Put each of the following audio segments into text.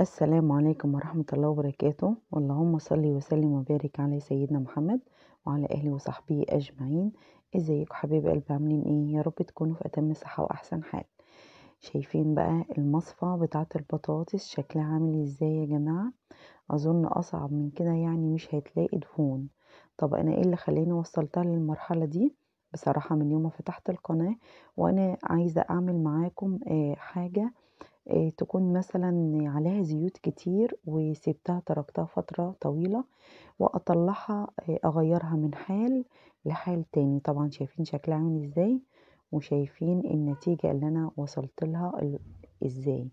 السلام عليكم ورحمة الله وبركاته اللهم صل وسلم وبارك على سيدنا محمد وعلى أهله وصحبه أجمعين ازيكم حبيب قلبي عاملين ايه يا رب تكونوا في أتم صحة وأحسن حال شايفين بقى المصفى بتاعة البطاطس شكلها عامل ازاي يا جماعة أظن أصعب من كده يعني مش هتلاقي دهون طب أنا ايه اللي خلاني وصلتها للمرحلة دي بصراحة من يوم ما فتحت القناة وأنا عايزة أعمل معاكم آه حاجة تكون مثلا عليها زيوت كتير وسبتها تركتها فترة طويلة واطلعها اغيرها من حال لحال تاني طبعا شايفين شكلها عامل ازاي وشايفين النتيجة اللي انا وصلت لها ازاي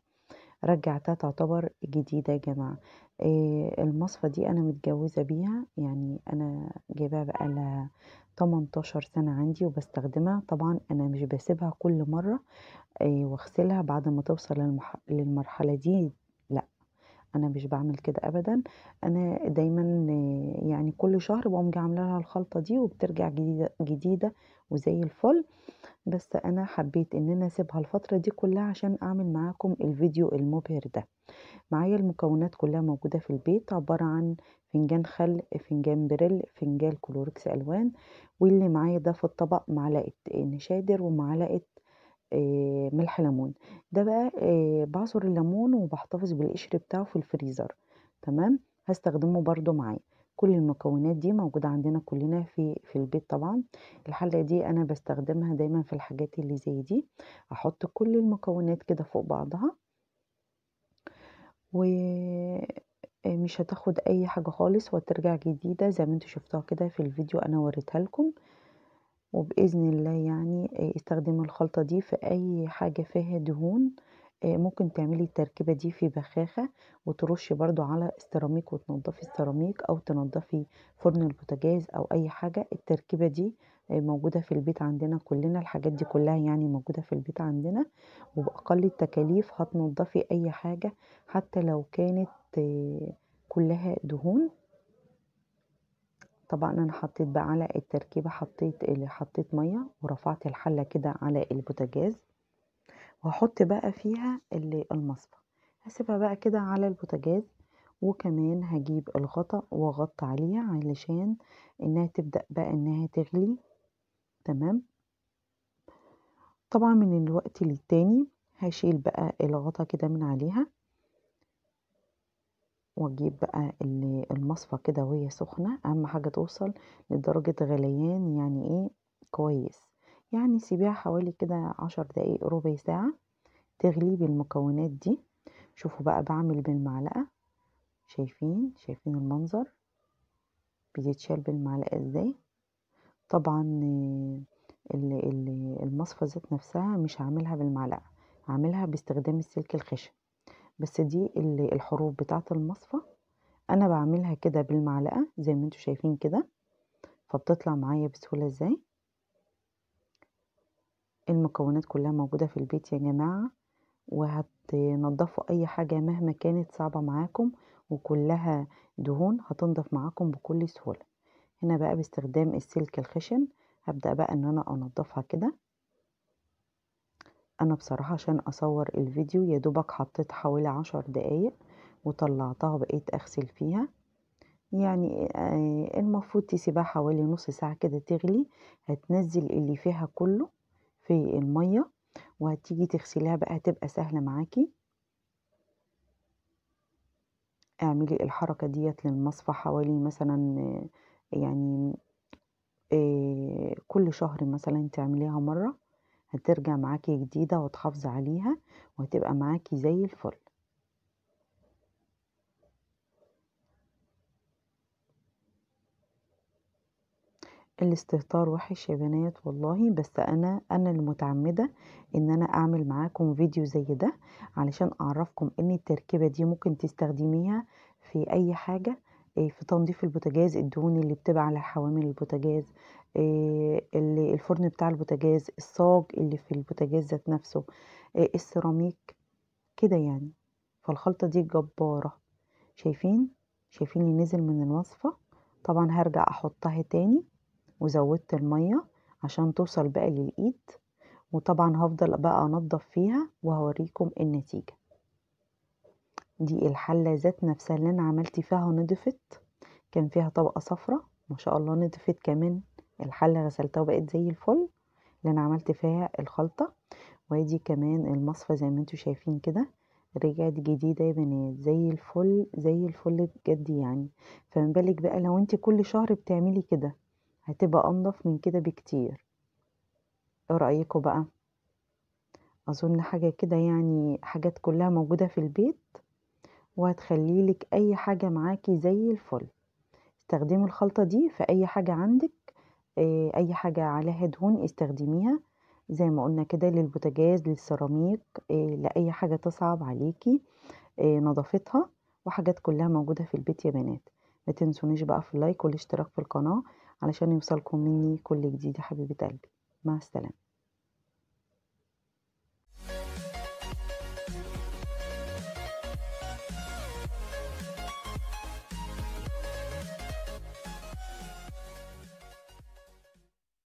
رجعتها تعتبر جديدة يا جماعة المصفى دي انا متجوزة بيها يعني انا جايباها بقى 18 سنة عندي وبستخدمها طبعا أنا مش بسيبها كل مرة آه، واغسلها بعد ما توصل للمرحلة دي لأ انا مش بعمل كده ابدا انا دايما يعني كل شهر بقوم جايه عامله لها الخلطه دي وبترجع جديده جديده وزي الفل بس انا حبيت ان انا اسيبها الفتره دي كلها عشان اعمل معاكم الفيديو المبهر ده معايا المكونات كلها موجوده في البيت عباره عن فنجان خل فنجان بريل فنجان كلوركس الوان واللي معايا ده في الطبق معلقه نشادر ومعلقه ملح ليمون، ده بقى بعصر الليمون وبحتفظ بالقشر بتاعه في الفريزر تمام، هستخدمه برده معاه، كل المكونات دي موجودة عندنا كلنا في في البيت طبعًا، الحلة دي أنا بستخدمها دايمًا في الحاجات اللي زي دي، أحط كل المكونات كده فوق بعضها ومش هتاخد أي حاجة خالص وترجع جديدة زي ما أنتم شُفتوها كده في الفيديو أنا وريتها لكم. وبإذن الله يعني استخدمي آه، الخلطة دي في أي حاجة فيها دهون آه، ممكن تعملي التركيبة دي في بخاخة وترشي برضو على السيراميك وتنضفي السيراميك أو تنضفي فرن البوتاجاز أو أي حاجة التركيبة دي آه، موجودة في البيت عندنا كلنا الحاجات دي كلها يعني موجودة في البيت عندنا وبأقل التكاليف هتنضفي أي حاجة حتى لو كانت كلها دهون طبعا انا حطيت بقى على التركيبه حطيت اللي حطيت ميه ورفعت الحله كده على البوتاجاز وهحط بقى فيها اللي المصفى هسيبها بقى كده على البوتاجاز وكمان هجيب الغطا واغطي عليها علشان انها تبدا بقى انها تغلي تمام طبعا من الوقت للتاني هشيل بقى الغطا كده من عليها واجيب بقى المصفى كده وهي سخنة اهم حاجة توصل لدرجة غليان يعني ايه كويس يعني سيبيها حوالي كده عشر دقايق ربع ساعة تغلي بالمكونات دي شوفوا بقى بعمل بالمعلقة شايفين شايفين المنظر بتتشال بالمعلقة ازاي طبعا المصفى ذات نفسها مش هعملها بالمعلقة هعملها باستخدام السلك الخشن بس دي اللي الحروف بتاعة المصفى انا بعملها كده بالمعلقة زي ما انتم شايفين كده فبتطلع معايا بسهولة ازاي المكونات كلها موجودة في البيت يا جماعة وهتنضفوا اي حاجة مهما كانت صعبة معاكم وكلها دهون هتنضف معاكم بكل سهولة هنا بقى باستخدام السلك الخشن هبدأ بقى ان انا انضفها كده انا بصراحة عشان اصور الفيديو يدوبك حطيت حوالي عشر دقايق وطلعتها بقيت اغسل فيها يعني آه، المفروض تسيبها حوالي نص ساعة كده تغلي هتنزل اللي فيها كله في المية وهتيجي تغسليها بقى هتبقى سهلة معاكي اعملي الحركة ديت للمصفى حوالي مثلا آه، يعني آه، كل شهر مثلا تعمليها مرة هترجع معاكي جديدة وتحافظ عليها وهتبقى معاكي زي الفل الاستهتار وحش يا بنات والله بس انا انا المتعمده ان انا اعمل معاكم فيديو زي ده علشان اعرفكم ان التركيبه دي ممكن تستخدميها في اي حاجه آه، في تنظيف البوتاجاز الدهون اللي بتبقى على حوامل البوتاجاز آه، الفرن بتاع البوتاجاز الصاج اللي في البوتاجاز ذات نفسه آه، السيراميك كده يعني فالخلطة دي جبارة شايفين شايفين اللي نزل من الوصفة طبعا هرجع احطها تاني وزودت المية عشان توصل بقى للايد وطبعا هفضل بقى انضف فيها وهوريكم النتيجه دي الحلة ذات نفسها اللي أنا عملت فيها نضفت كان فيها طبقة صفرة ما شاء الله نضفت كمان الحلة غسلتها وبقت زي الفل اللي أنا عملت فيها الخلطة وادي كمان المصفى زي ما انتوا شايفين كده رجعت جديده يا بنات زي الفل زي الفل بجد يعني فما بالك بقى لو انت كل شهر بتعملي كده هتبقى انضف من كده بكتير ايه رايكم بقى اظن حاجه كده يعني حاجات كلها موجوده في البيت وهتخليلك أي حاجة معاكي زي الفل استخدمي الخلطة دي في أي حاجة عندك أي حاجة عليها دهون استخدميها زي ما قلنا كده للبوتاجاز للسيراميك لأي حاجة تصعب عليكي نظافتها وحاجات كلها موجودة في البيت يا بنات ما تنسونيش بقى في اللايك والاشتراك في القناة علشان يوصلكم مني كل جديد يا حبيبة قلبي مع السلامة